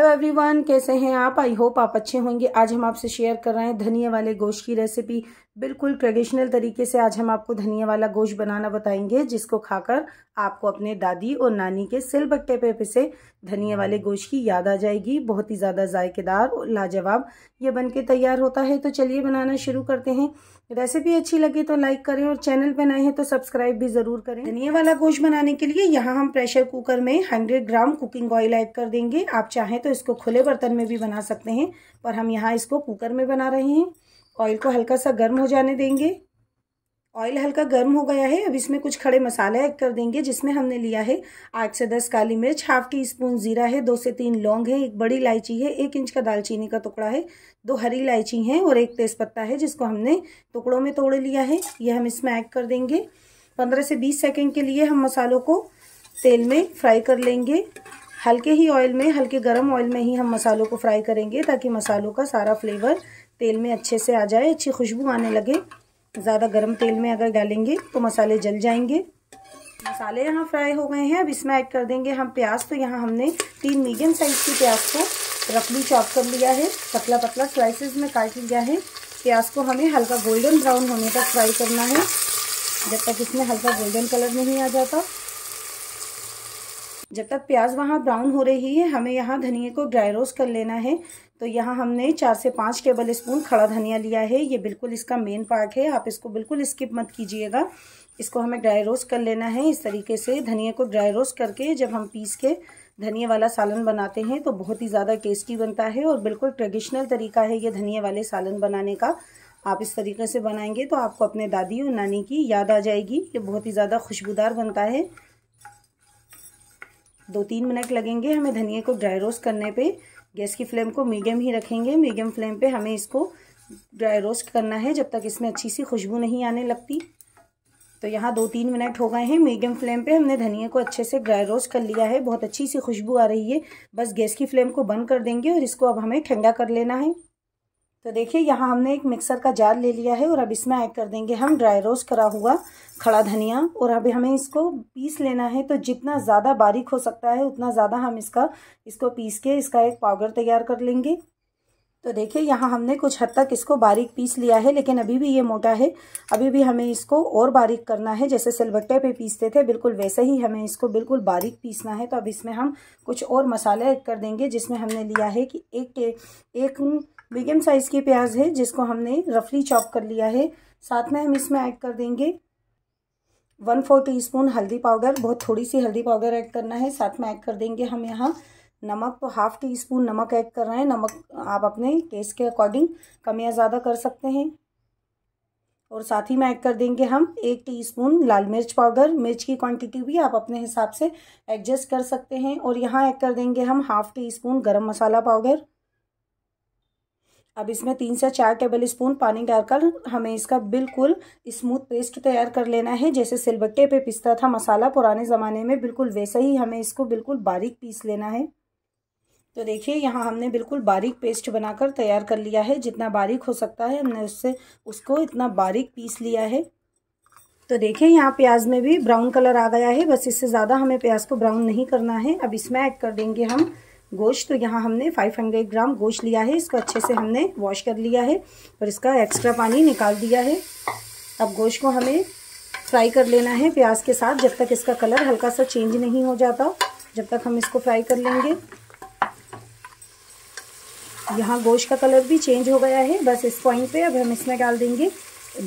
hello everyone कैसे हैं आप आई होप आप अच्छे होंगे आज हम आपसे शेयर कर रहे हैं धनिया वाले गोश्त की रेसिपी बिल्कुल ट्रेडिशनल तरीके से आज हम आपको धनिया वाला गोश्त बनाना बताएंगे जिसको खाकर आपको अपने दादी और नानी के सिल बट्टे पे पिसे धनिया वाले गोश्त की याद आ जाएगी बहुत ही ज़्यादा जायकेदार और लाजवाब यह बन के तैयार होता है तो चलिए बनाना शुरू करते हैं रेसिपी अच्छी लगे तो लाइक करें और चैनल पर नए हैं तो सब्सक्राइब भी ज़रूर करें धनिया वाला गोश्त बनाने के लिए यहाँ हम प्रेशर कुकर में hundred gram cooking oil add कर देंगे आप चाहें तो तो इसको खुले बर्तन में भी बना सकते हैं पर हम यहाँ इसको कुकर में बना रहे हैं ऑयल को हल्का सा गर्म हो जाने देंगे ऑयल हल्का गर्म हो गया है अब इसमें कुछ खड़े मसाले ऐड कर देंगे जिसमें हमने लिया है आठ से दस काली मिर्च हाफ टी स्पून जीरा है दो से तीन लौंग है एक बड़ी इलायची है एक इंच का दालचीनी का टुकड़ा है दो हरी इलायची है और एक तेज़पत्ता है जिसको हमने टुकड़ों में तोड़ लिया है यह हम इसमें ऐड कर देंगे पंद्रह से बीस सेकेंड के लिए हम मसालों को तेल में फ्राई कर लेंगे हल्के ही ऑयल में हल्के गर्म ऑयल में ही हम मसालों को फ्राई करेंगे ताकि मसालों का सारा फ्लेवर तेल में अच्छे से आ जाए अच्छी खुशबू आने लगे ज़्यादा गर्म तेल में अगर डालेंगे तो मसाले जल जाएंगे मसाले यहाँ फ्राई हो गए हैं अब इसमें ऐड कर देंगे हम प्याज तो यहाँ हमने तीन मीडियम साइज़ की प्याज को रफली चॉप कर लिया है पतला पतला स्लाइसेस में काट लिया है प्याज को हमें हल्का गोल्डन ब्राउन होने तक फ्राई करना है जब तक इसमें हल्का गोल्डन कलर नहीं आ जाता जब तक प्याज वहाँ ब्राउन हो रही है हमें यहाँ धनिए को ड्राई रोस्ट कर लेना है तो यहाँ हमने चार से पाँच टेबल स्पून खड़ा धनिया लिया है ये बिल्कुल इसका मेन पार्ट है आप इसको बिल्कुल स्किप मत कीजिएगा इसको हमें ड्राई रोस्ट कर लेना है इस तरीके से धनिया को ड्राई रोस्ट करके जब हम पीस के धनिया वाला सालन बनाते हैं तो बहुत ही ज़्यादा टेस्टी बनता है और बिल्कुल ट्रेडिशनल तरीका है ये धनिया वाले सालन बनाने का आप इस तरीके से बनाएंगे तो आपको अपने दादी और नानी की याद आ जाएगी ये बहुत ही ज़्यादा खुशबूदार बनता है दो तीन मिनट लगेंगे हमें धनिए को ड्राई रोस्ट करने पे गैस की फ्लेम को मीडियम ही रखेंगे मीडियम फ्लेम पे हमें इसको ड्राई रोस्ट करना है जब तक इसमें अच्छी सी खुशबू नहीं आने लगती तो यहाँ दो तीन मिनट हो गए हैं मीडियम फ्लेम पे हमने धनिए को अच्छे से ड्राई रोस्ट कर लिया है बहुत अच्छी सी खुशबू आ रही है बस गैस की फ्लेम को बंद कर देंगे और इसको अब हमें ठंडा कर लेना है तो देखिए यहाँ हमने एक मिक्सर का जार ले लिया है और अब इसमें ऐड कर देंगे हम ड्राई रोस्ट करा हुआ खड़ा धनिया और अभी हमें इसको पीस लेना है तो जितना ज़्यादा बारीक हो सकता है उतना ज़्यादा हम इसका इसको पीस के इसका एक पाउडर तैयार कर लेंगे तो देखिए यहाँ हमने कुछ हद तक इसको बारीक पीस लिया है लेकिन अभी भी ये मोटा है अभी भी हमें इसको और बारीक करना है जैसे सिलबट्टे पे पीसते थे बिल्कुल वैसे ही हमें इसको बिल्कुल बारीक पीसना है तो अब इसमें हम कुछ और मसाले ऐड कर देंगे जिसमें हमने लिया है कि एक एक मीडियम साइज़ की प्याज है जिसको हमने रफली चॉप कर लिया है साथ में हम इसमें ऐड कर देंगे वन फोर टी हल्दी पाउडर बहुत थोड़ी सी हल्दी पाउडर ऐड करना है साथ में ऐड कर देंगे हम यहाँ नमक तो हाफ टी स्पून नमक ऐड कर रहे हैं नमक आप अपने टेस्ट के अकॉर्डिंग कम या ज़्यादा कर सकते हैं और साथ ही में ऐड कर देंगे हम एक टीस्पून लाल मिर्च पाउडर मिर्च की क्वांटिटी भी आप अपने हिसाब से एडजस्ट कर सकते हैं और यहाँ ऐड कर देंगे हम हाफ टी स्पून गर्म मसाला पाउडर अब इसमें तीन से चार टेबल स्पून पानी डालकर हमें इसका बिल्कुल स्मूथ पेस्ट तैयार कर लेना है जैसे सिलबट्टे पे पिसता था मसाला पुराने ज़माने में बिल्कुल वैसे ही हमें इसको बिल्कुल बारीक पीस लेना है तो देखिए यहाँ हमने बिल्कुल बारीक पेस्ट बनाकर तैयार कर लिया है जितना बारीक हो सकता है हमने उससे उसको इतना बारीक पीस लिया है तो देखिए यहाँ प्याज में भी ब्राउन कलर आ गया है बस इससे ज़्यादा हमें प्याज को ब्राउन नहीं करना है अब इसमें ऐड कर देंगे हम गोश्त तो यहाँ हमने 500 ग्राम गोश्त लिया है इसको अच्छे से हमने वॉश कर लिया है और इसका एक्स्ट्रा पानी निकाल दिया है अब गोश्त को हमें फ्राई कर लेना है प्याज के साथ जब तक इसका कलर हल्का सा चेंज नहीं हो जाता जब तक हम इसको फ्राई कर लेंगे यहाँ गोश्त का कलर भी चेंज हो गया है बस इस पॉइंट पे अब हम इसमें डाल देंगे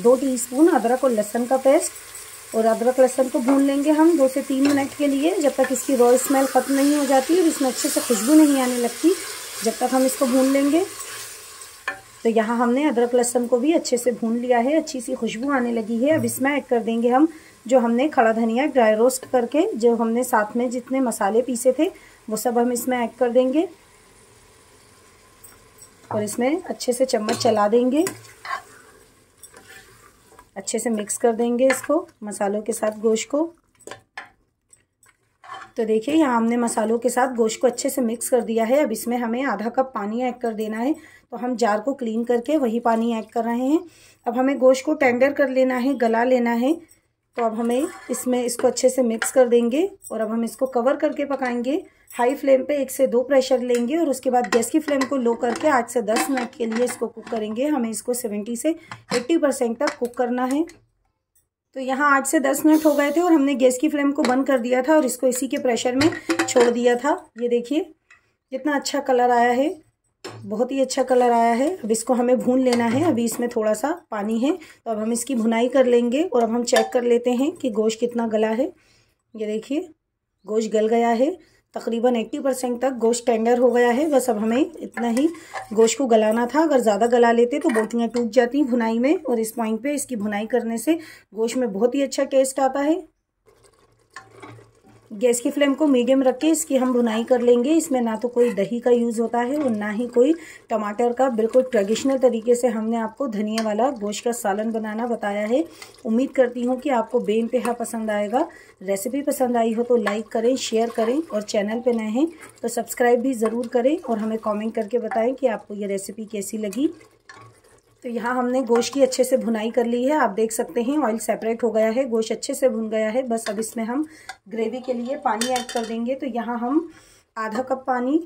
दो टीस्पून अदरक और लहसन का पेस्ट और अदरक लहसन को भून लेंगे हम दो से तीन मिनट के लिए जब तक इसकी रॉ स्मेल ख़त्म नहीं हो जाती और इसमें अच्छे से खुशबू नहीं आने लगती जब तक हम इसको भून लेंगे तो यहाँ हमने अदरक लहसुन को भी अच्छे से भून लिया है अच्छी सी खुशबू आने लगी है अब इसमें ऐड कर देंगे हम जो हमने खड़ा धनिया ड्राई रोस्ट करके जो हमने साथ में जितने मसाले पीसे थे वो सब हम इसमें ऐड कर देंगे और इसमें अच्छे से चम्मच चला देंगे अच्छे से मिक्स कर देंगे इसको मसालों के साथ गोश्त को तो देखिए यहाँ हमने मसालों के साथ गोश्त को अच्छे से मिक्स कर दिया है अब इसमें हमें आधा कप पानी ऐड कर देना है तो हम जार को क्लीन करके वही पानी ऐड कर रहे हैं अब हमें गोश्त को टेंडर कर लेना है गला लेना है तो अब हमें इसमें इसको अच्छे से मिक्स कर देंगे और अब हम इसको कवर करके पकाएंगे हाई फ्लेम पे एक से दो प्रेशर लेंगे और उसके बाद गैस की फ्लेम को लो करके आठ से दस मिनट के लिए इसको कुक करेंगे हमें इसको सेवेंटी से एट्टी परसेंट तक कुक करना है तो यहाँ आठ से दस मिनट हो गए थे और हमने गैस की फ्लेम को बंद कर दिया था और इसको इसी के प्रेशर में छोड़ दिया था ये देखिए कितना अच्छा कलर आया है बहुत ही अच्छा कलर आया है अब इसको हमें भून लेना है अभी इसमें थोड़ा सा पानी है तो अब हम इसकी भुनाई कर लेंगे और अब हम चेक कर लेते हैं कि गोश्त कितना गला है ये देखिए गोश्त गल गया है तकरीबन 80 परसेंट तक गोश्त टेंडर हो गया है बस अब हमें इतना ही गोश्त को गलाना था अगर ज़्यादा गला लेते तो बोटियाँ टूट जाती भुनाई में और इस पॉइंट पे इसकी भुनाई करने से गोश्त में बहुत ही अच्छा टेस्ट आता है गैस की फ्लेम को मीडियम रख के इसकी हम भुनाई कर लेंगे इसमें ना तो कोई दही का यूज़ होता है और ना ही कोई टमाटर का बिल्कुल ट्रेडिशनल तरीके से हमने आपको धनिया वाला गोश्त का सालन बनाना बताया है उम्मीद करती हूँ कि आपको बेनतहा पसंद आएगा रेसिपी पसंद आई हो तो लाइक करें शेयर करें और चैनल पर नए हैं तो सब्सक्राइब भी ज़रूर करें और हमें कॉमेंट करके बताएँ कि आपको ये रेसिपी कैसी लगी तो यहाँ हमने गोश्त की अच्छे से भुनाई कर ली है आप देख सकते हैं ऑयल सेपरेट हो गया है गोश्त अच्छे से भुन गया है बस अब इसमें हम ग्रेवी के लिए पानी ऐड कर देंगे तो यहाँ हम आधा कप पानी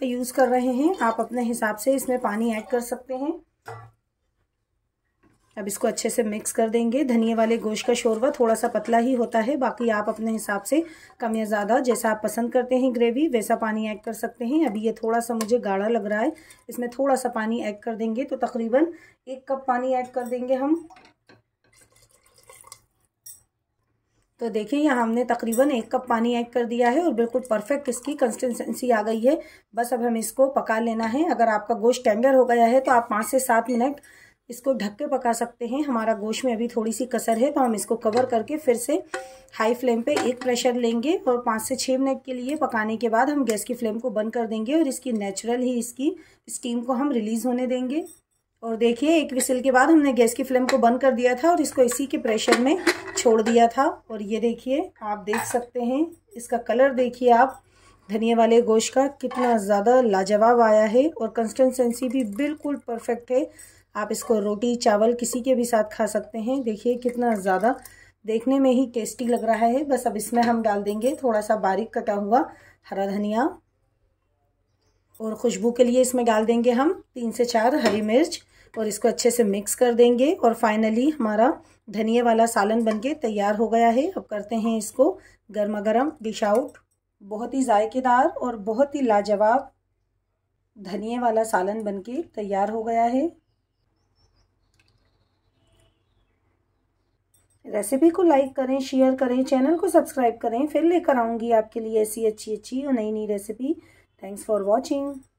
का यूज़ कर रहे हैं आप अपने हिसाब से इसमें पानी ऐड कर सकते हैं अब इसको अच्छे से मिक्स कर देंगे धनिया वाले गोश्त का शोरवा थोड़ा सा पतला ही होता है बाकी आप अपने हिसाब से कम या ज़्यादा जैसा आप पसंद करते हैं ग्रेवी वैसा पानी ऐड कर सकते हैं अभी ये थोड़ा सा मुझे गाढ़ा लग रहा है इसमें थोड़ा सा पानी ऐड कर देंगे तो तकरीबन एक कप पानी ऐड कर देंगे हम तो देखिए यहाँ हमने तकरीबन एक कप पानी ऐड कर दिया है और बिल्कुल परफेक्ट इसकी कंसिस्टेंसी आ गई है बस अब हम इसको पका लेना है अगर आपका गोश्त टेंडर हो गया है तो आप पाँच से सात मिनट इसको ढक के पका सकते हैं हमारा गोश्त में अभी थोड़ी सी कसर है तो हम इसको कवर करके फिर से हाई फ्लेम पे एक प्रेशर लेंगे और पाँच से छः मिनट के लिए पकाने के बाद हम गैस की फ्लेम को बंद कर देंगे और इसकी नेचुरल ही इसकी स्टीम को हम रिलीज़ होने देंगे और देखिए एक विसिल के बाद हमने गैस की फ्लेम को बंद कर दिया था और इसको इसी के प्रेशर में छोड़ दिया था और ये देखिए आप देख सकते हैं इसका कलर देखिए आप धनिया वाले गोश्त का कितना ज़्यादा लाजवाब आया है और कंसिस्टेंसी भी बिल्कुल परफेक्ट है आप इसको रोटी चावल किसी के भी साथ खा सकते हैं देखिए कितना ज़्यादा देखने में ही टेस्टी लग रहा है बस अब इसमें हम डाल देंगे थोड़ा सा बारीक कटा हुआ हरा धनिया और खुशबू के लिए इसमें डाल देंगे हम तीन से चार हरी मिर्च और इसको अच्छे से मिक्स कर देंगे और फाइनली हमारा धनिया वाला सालन बनके तैयार हो गया है अब करते हैं इसको गर्मा गर्म डिश आउट बहुत ही जायकेदार और बहुत ही लाजवाब धनिया वाला सालन बनके तैयार हो गया है रेसिपी को लाइक करें शेयर करें चैनल को सब्सक्राइब करें फिर लेकर आऊँगी आपके लिए ऐसी अच्छी अच्छी और नई नई रेसिपी थैंक्स फॉर वॉचिंग